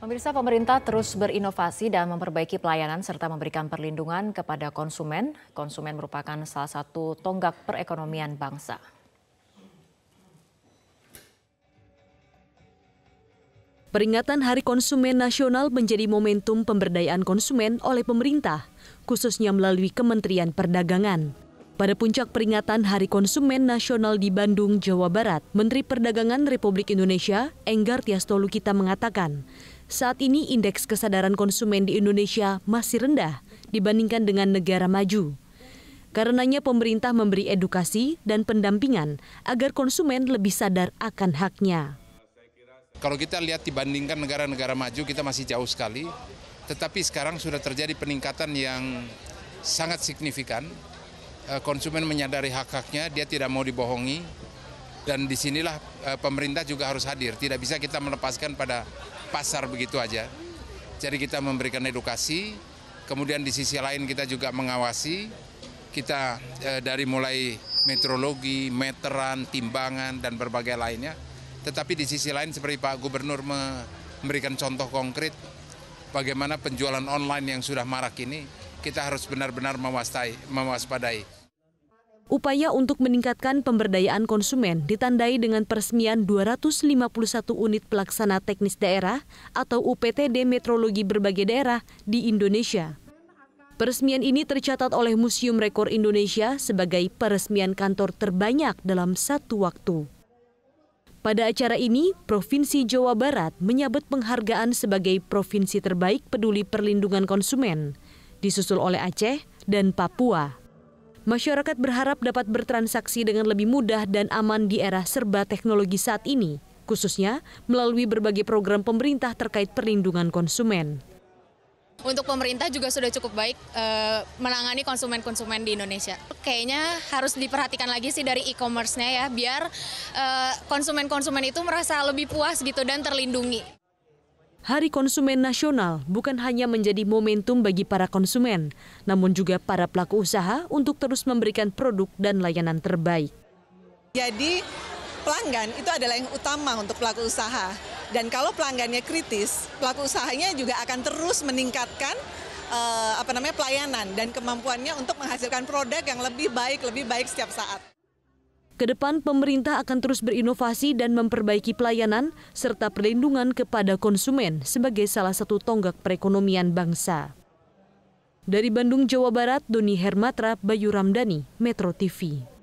Pemirsa pemerintah terus berinovasi dan memperbaiki pelayanan serta memberikan perlindungan kepada konsumen. Konsumen merupakan salah satu tonggak perekonomian bangsa. Peringatan Hari Konsumen Nasional menjadi momentum pemberdayaan konsumen oleh pemerintah, khususnya melalui Kementerian Perdagangan. Pada puncak peringatan Hari Konsumen Nasional di Bandung, Jawa Barat, Menteri Perdagangan Republik Indonesia, Enggar Tias Lukita mengatakan, saat ini indeks kesadaran konsumen di Indonesia masih rendah dibandingkan dengan negara maju. Karenanya pemerintah memberi edukasi dan pendampingan agar konsumen lebih sadar akan haknya. Kalau kita lihat dibandingkan negara-negara maju kita masih jauh sekali, tetapi sekarang sudah terjadi peningkatan yang sangat signifikan Eh, konsumen menyadari hak-haknya, dia tidak mau dibohongi, dan disinilah eh, pemerintah juga harus hadir. Tidak bisa kita melepaskan pada pasar begitu aja. Jadi kita memberikan edukasi, kemudian di sisi lain kita juga mengawasi, kita eh, dari mulai metrologi, meteran, timbangan, dan berbagai lainnya. Tetapi di sisi lain seperti Pak Gubernur memberikan contoh konkret bagaimana penjualan online yang sudah marak ini kita harus benar-benar mewaspadai. Upaya untuk meningkatkan pemberdayaan konsumen ditandai dengan peresmian 251 unit pelaksana teknis daerah atau UPTD metrologi berbagai daerah di Indonesia. Peresmian ini tercatat oleh Museum Rekor Indonesia sebagai peresmian kantor terbanyak dalam satu waktu. Pada acara ini, Provinsi Jawa Barat menyabet penghargaan sebagai provinsi terbaik peduli perlindungan konsumen disusul oleh Aceh dan Papua. Masyarakat berharap dapat bertransaksi dengan lebih mudah dan aman di era serba teknologi saat ini, khususnya melalui berbagai program pemerintah terkait perlindungan konsumen. Untuk pemerintah juga sudah cukup baik e, menangani konsumen-konsumen di Indonesia. Kayaknya harus diperhatikan lagi sih dari e-commerce-nya ya, biar eh, konsumen-konsumen itu merasa lebih puas gitu dan terlindungi. Hari Konsumen Nasional bukan hanya menjadi momentum bagi para konsumen, namun juga para pelaku usaha untuk terus memberikan produk dan layanan terbaik. Jadi pelanggan itu adalah yang utama untuk pelaku usaha. Dan kalau pelanggannya kritis, pelaku usahanya juga akan terus meningkatkan eh, apa namanya pelayanan dan kemampuannya untuk menghasilkan produk yang lebih baik, lebih baik setiap saat. Kedepan pemerintah akan terus berinovasi dan memperbaiki pelayanan serta perlindungan kepada konsumen sebagai salah satu tonggak perekonomian bangsa. Dari Bandung, Jawa Barat, Doni Hermatra, Bayu Ramdhani, Metro TV.